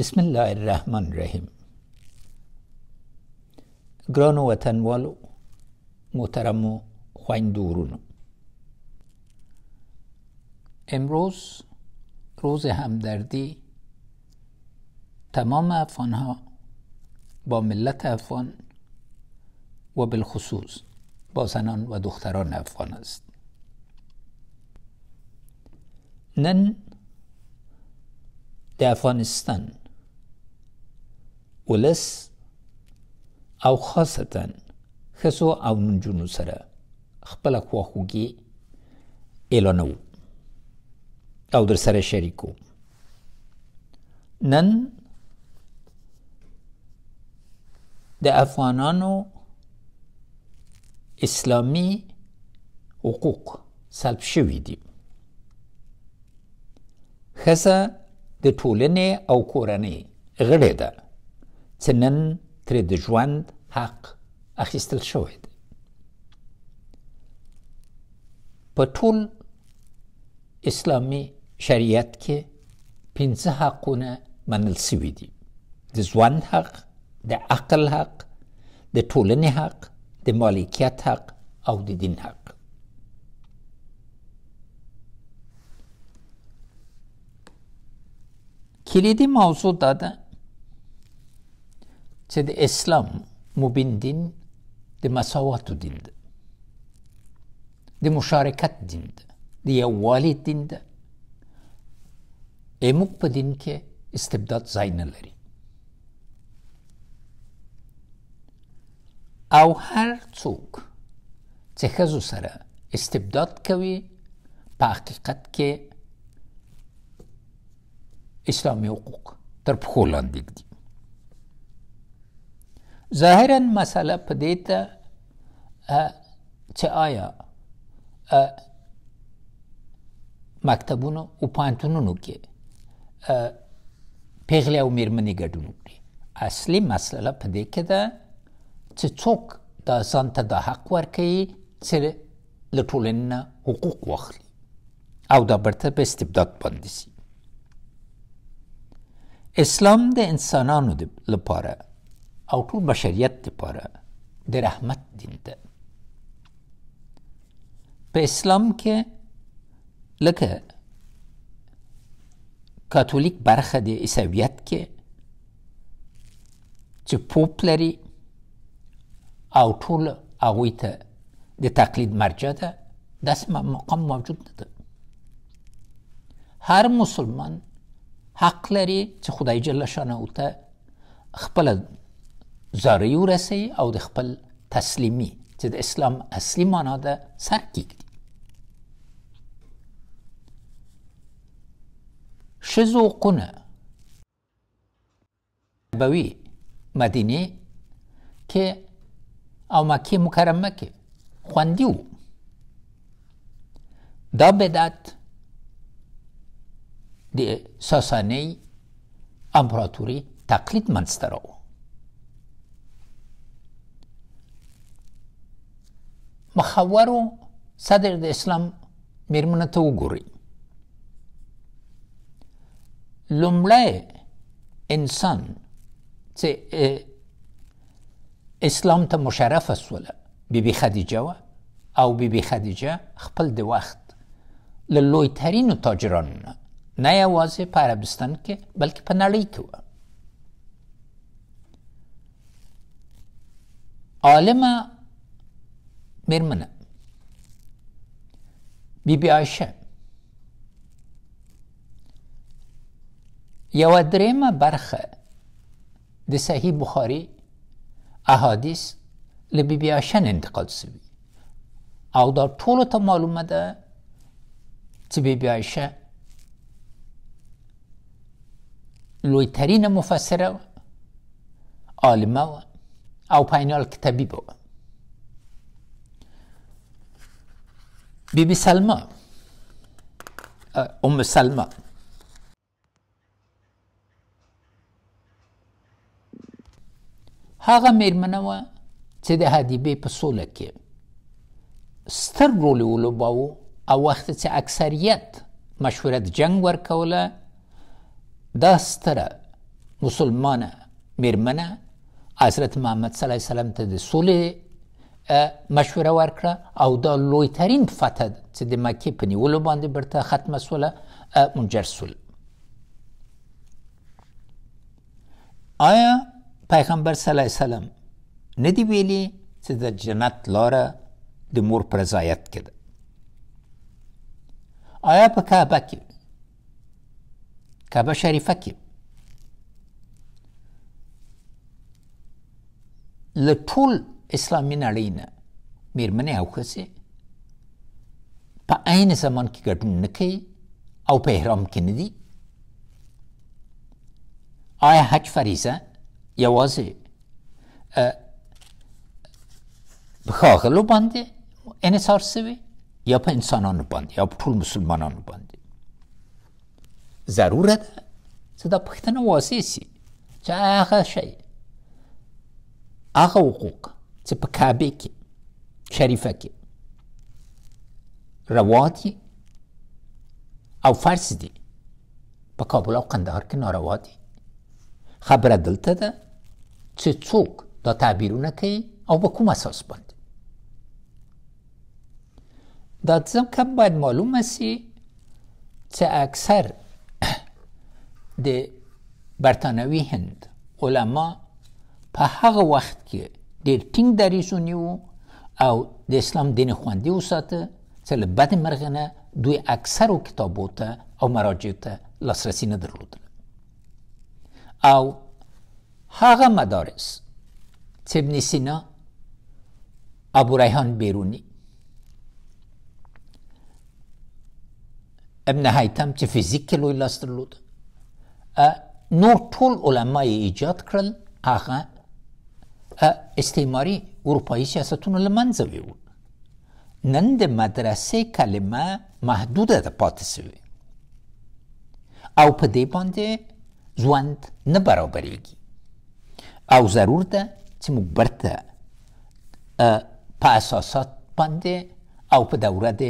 بسم الله الرحیم گرانو و و محترم و دورونو امروز روز همدردی تمام افغانها با ملت افغان و بالخصوص با زنان و دختران افغان است نن در افغانستان ولس او خاصتا خسو او نجونو سره خپل خواخوږي اعلانو او در سره شریکو نن د افغانانو اسلامی حقوق سلب شوي دي خسه د ټولنې او کورنۍ غړې ده چې نن ترې د ژوند حق اخیستل شوی دی په ټول اسلامي شریعت کې پنځه حقونه منل سوي دي د ژوند حق د عقل حق د ټولنې حق د مالکیت حق او د دین حق کلیدي موضوع دا ده چې د اسلام مبین دین د مساواتو دین ده د مشارکت دین ده د یووالي دین ده زموږ په دین کې استبداد ځای نه لري او هر څوک چې ښځو سره استبداد کوي په حقیقت کې اسلامي حقوق تر پښو لاندې دي ظاهرا مسله په دې ته چې آیا مکتبونو او پانتونونو کې پیغلې او میرمنې ګډون وکړي اصلي مسله په دې کې ده چې څوک دا ځان ته د حق ورکوي چې له ټولنې نه حقوق واخلي او دا برته په استبداد باندې سي اسلام د انسانانو لپاره او ټول بشریت لپاره د رحمت دین ده په اسلام کې لکه کاتولیک برخه د عیسویت کې چې پوپ لري او ټول هغوی ته د تقلید مرجع ده داسې مقام موجود نه ده هر مسلمان حق لري چې خدای جل شانه ته خپله زاریو رسي او د خپل تسلیمي چې د اسلام اصلي معنا ده سر کیږدي ښځو قونه بوي مدینه کې او مکه مکرمه کې خوندي وو دا بدعت د ساسانی امپراتوري تقلید منځته راوړ مخورو صدر د اسلام میرمن ته وګوري لومړی انسان چې اسلام ته مشرف سوله بی خدیجه و او بی خدیجه خپل د وخت له ترین تاجرانو نه نه یوازې په عربستان کې بلکې په نړۍ کې وه عالمه بی بی آیشه یو درېمه برخه د صحیح بخاري احادیث له بی آیشه انتقال شوي او دا ټولو ته معلومه ده چې بیبي عایشه لویترین مفسره عالمه او پاینال کتابی بود Bibi Salma, Umm Salma. هغه میرمنه وه چې د هدیبې په سوله کې ستر رول ولوباوه او وخت چې اکثریت مشورت جنگ ورکوله دا ستره مسلمانه میرمنه حضرت محمد صلی الله علیه وسلم ته د سولې مشوره ورکړه او دا لویترین فتح چې د مکې په نیولو باندې برته ختمه سوله منجر سول آیا پیغمبر صلی الله علیه وسلم نه دی ویلي چې د جنت لاره د مور پر رضایت کې ده آیا په کعبه کې کعبه شریفه کې له ټول اسلامی نړۍ نه میرمنې او ښځې په عین زمان کې ګډون نه کوي او په احرام کې نه دي آیا حج فریضه یوازې په ښاغلو باندې انحصار سوی یا په انسانانو باندې یا په ټول مسلمانانو باندې ضروره ده چې دا پوښتنه واضح سي چې هغه شی هغه حقوق Це کې روا روادی او فرض دي په کابل او قندهار کې ناروا دي خبره دلته ده چې څوک دا تعبیرونه کوي او په کوم اساس باندې دا ځکه باید معلومه سي چې اکثر د برطانوي هند علما په هغه وخت کې ډیر ټینګ دریسو نیو او د اسلام دین خوندي وساته چې له بد مرغه نه دوی اکثرو کتابو ته او مراجع ته لاسرسي نه درلود او هغه مدارس چې ابن سینا ابو ریحان بیرونی ابن هیتم چې فیزیک کې لوی لاس درلود نور ټول علماي ایجاد کړل هغه استعماري اروپایي سیاستونو لمنځه ویو نن د مدرسې کلمه محدوده ده پاتې سوې او په دې باندې ژوند نه برابرېږي او ضرور ده چې موږ برته په اساسات باندې او په دوره د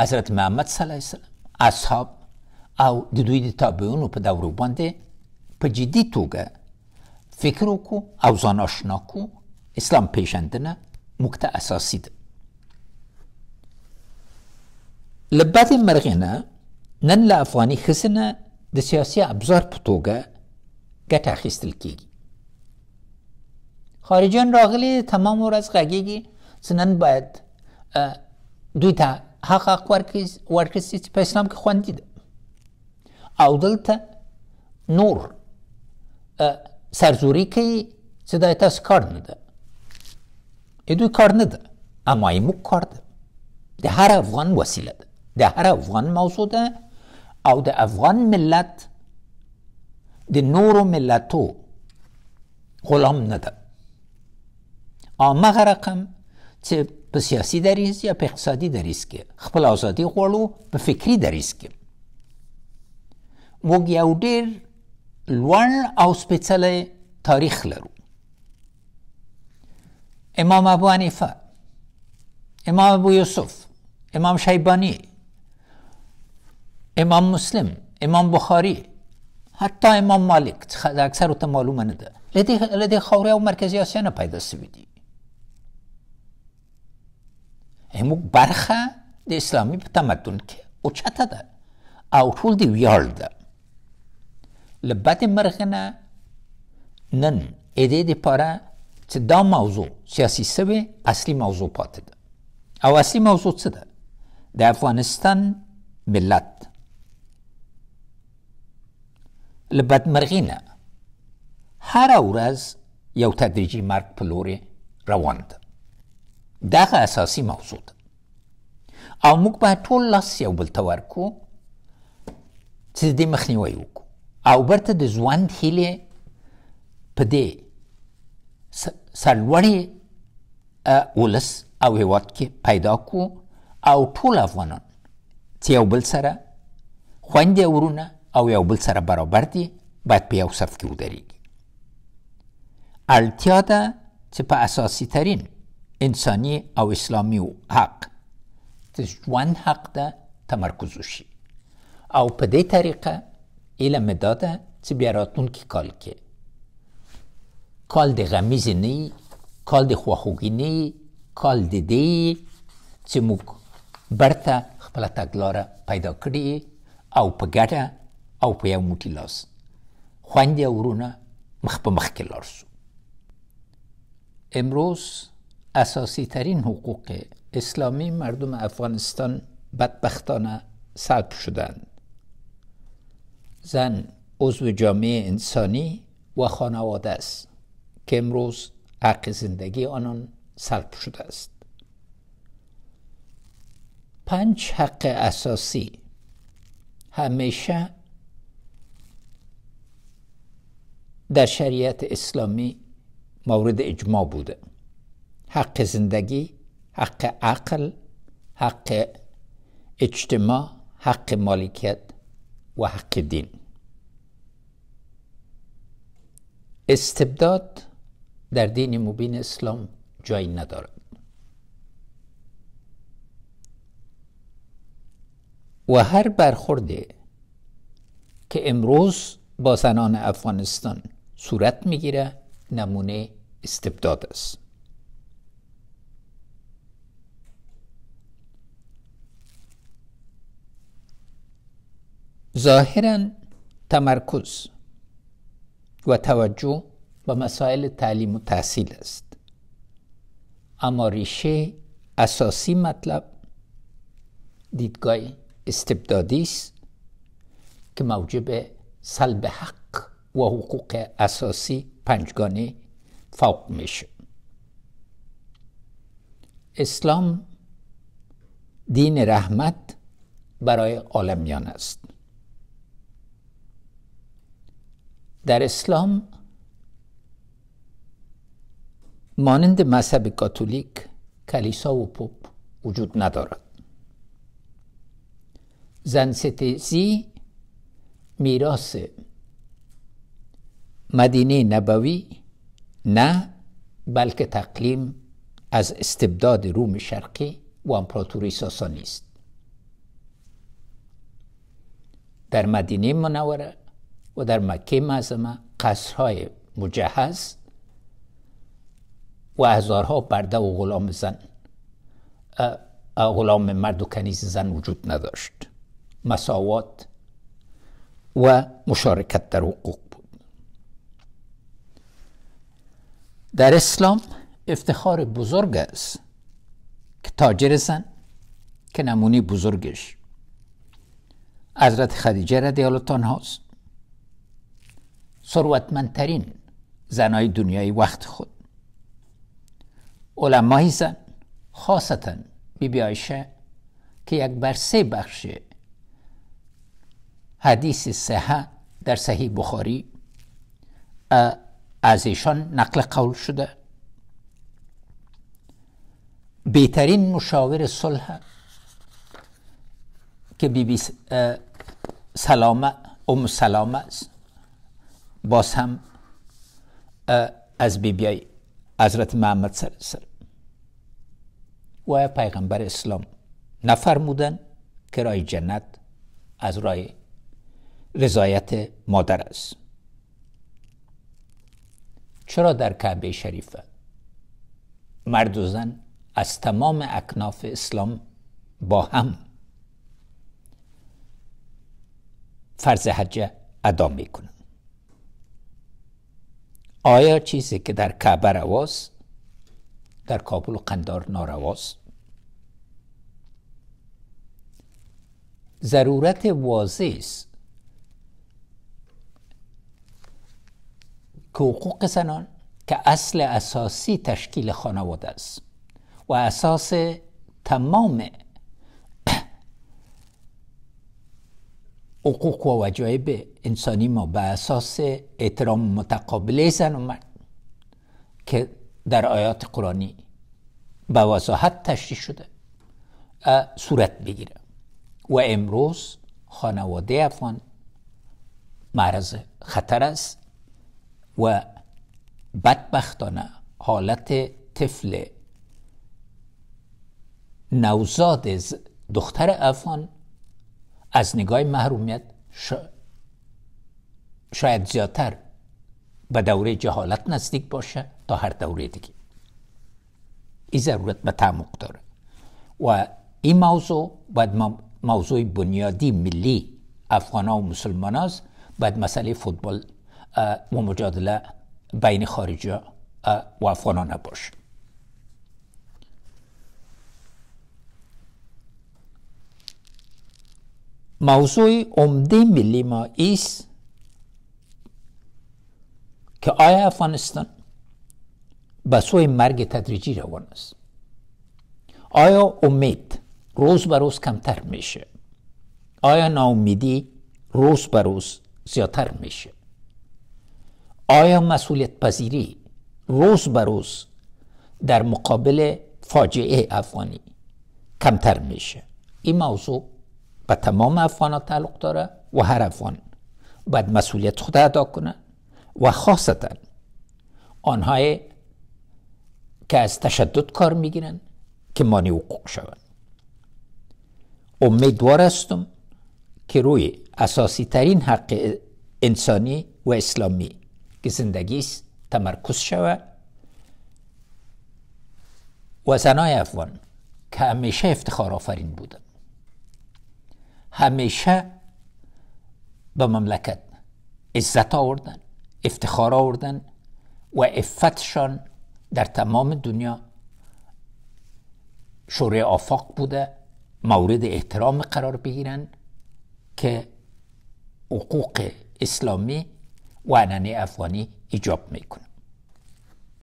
حضرت محمد صلی الله علیه وسلم اصحاب او د دوی د تابعونو په دورو باندې په جدي توګه فکر وکړو او ځان آشنا کو اسلام پیژندنه موږ ته اساسي ده له بدې مرغې نه نن له افغاني ښځې نه د سیاسي ابزار په توګه ګټه اخیستل کیږي خارجیان راغلي تمام ورځ غږیږي چې نن باید دوی ته حق حق ورکړي چې په اسلام کې خوندي ده او دلته نور سرزوري کوي چې دا تاسو کار نه ده ا دوی کار نه ده اما یې موږ کار ده د هر افغان وسیله ده د هر افغان موضوع ده او د افغان ملت د نورو ملتو غلام نه ده هغه رقم چې په سیاسي دریز یا په اقتصادي دریز کې خپل ازادي غواړو په فکری دریز کې موږ یو ډېر لوړ او سپېڅلی تاریخ لرو امام ابو حنیفه امام ابو یوسف امام شیبانی امام مسلم امام بخاری حتی امام مالک د اکثر ته معلومه نه ده له دې او مرکزی آسیا نه پیدا سوي دي برخه د اسلامي تمدن کې اوچته ده او ټول دی ویاړ ده لبد مرغنه نن اېدې د پاره چې دا موضوع سیاسي سوي اصلي موضوع پاتې ده او اصلي موضوع څه ده د افغانستان ملت لبد مرغینه هر ورځ یو تدریجی مرګ په لوري روان ده دغه اساسي موضوع ده او موږ باید ټول لاس یو بل ته ورکو چې دې مخنیوی وکړو او برته د ژوند هیلې په دې سرلوړې ولس او هیواد کې پیدا کو او ټول افغانان چې یو بل سره خویندې ورونه او یو بل سره برابر دي باید په یو صف کې ودرېږي اړتیا ده چې په اساسي ترین انساني او اسلامي و حق د ژوند حق ده تمرکز وشي او په دې طریقه ایلمه داده چه بیاراتون که کال که کال دی غمیز نی کال دی خواخوگی نی کال دی دی چه مو برتا خپلا تاگلارا پیدا کردی او پا گره او پا یو موتی لاز خواندی او رونا مخ پا مخ امروز اساسی ترین حقوق اسلامی مردم افغانستان بدبختانه سلب شدند زن عضو جامعه انسانی و خانواده است که امروز حق زندگی آنان سلب شده است پنج حق اساسی همیشه در شریعت اسلامی مورد اجماع بوده حق زندگی حق عقل حق اجتماع حق مالکیت و حق دین استبداد در دین مبین اسلام جایی ندارد و هر برخورده که امروز با زنان افغانستان صورت میگیره نمونه استبداد است ظاهرا تمرکز و توجه به مسائل تعلیم و تحصیل است اما ریشه اساسی مطلب دیدگاه استبدادی است که موجب سلب حق و حقوق اساسی پنجگانه فوق میشه اسلام دین رحمت برای عالمیان است در اسلام مانند مذهب کاتولیک کلیسا و پوپ وجود ندارد زن ستیزی میراث مدینه نبوی نه بلکه تقلیم از استبداد روم شرقی و امپراتوری ساسانی است در مدینه منوره و در مکه معظمه قصرهای مجهز و هزارها برده و غلام زن غلام مرد و کنیز زن وجود نداشت مساوات و مشارکت در حقوق بود در اسلام افتخار بزرگ است که تاجر زن که نمونی بزرگش حضرت خدیجه رضی الله عنها ثروتمندترین زنای دنیای وقت خود علمای زن خاصتا بی بی آیشه که یک بر سه بخش حدیث صحه در صحیح بخاری از ایشان نقل قول شده بهترین مشاور صلح که بی بی سلامه ام سلامه است باز هم از بیبیای حضرت محمد صلی الله و پیغمبر اسلام نفرمودن که رای جنت از رای رضایت مادر است چرا در کعبه شریفه مرد و زن از تمام اکناف اسلام با هم فرض حج ادا میکنند آیا چیزی که در کعبه رواز در کابل و قندار نارواز ضرورت واضح است که حقوق زنان که اصل اساسی تشکیل خانواده است و اساس تمام حقوق و وجایب انسانی ما به اساس اعترام متقابل زن و مرد که در آیات قرآنی به وضاحت تشریح شده صورت بگیره و امروز خانواده افغان معرض خطر است و بدبختانه حالت طفل نوزاد دختر افغان از نگاه محرومیت شاید زیادتر به دوره جهالت نزدیک باشه تا هر دوره دیگه این ضرورت به تعمق داره و این موضوع باید موضوع بنیادی ملی افغان و مسلمان است باید مسئله فوتبال و مجادله بین خارجی و افغانا نباشه. موضوع عمده ملی ما ایست که آیا افغانستان به سوی مرگ تدریجی روان است آیا امید روز به روز کمتر میشه آیا ناامیدی روز به روز زیادتر میشه آیا مسئولیت پذیری روز به روز در مقابل فاجعه افغانی کمتر میشه این موضوع و تمام افغان تعلق داره و هر افغان باید مسئولیت خود ادا کنه و خاصتا آنهای که از تشدد کار میگیرن که مانی حقوق شوند امیدوار هستم که روی اساسی ترین حق انسانی و اسلامی که زندگی است تمرکز شود و زنای افغان که همیشه افتخار آفرین بودند همیشه به مملکت عزت آوردن افتخار آوردن و افتشان در تمام دنیا شوره آفاق بوده مورد احترام قرار بگیرن که حقوق اسلامی و انانه افغانی ایجاب میکنه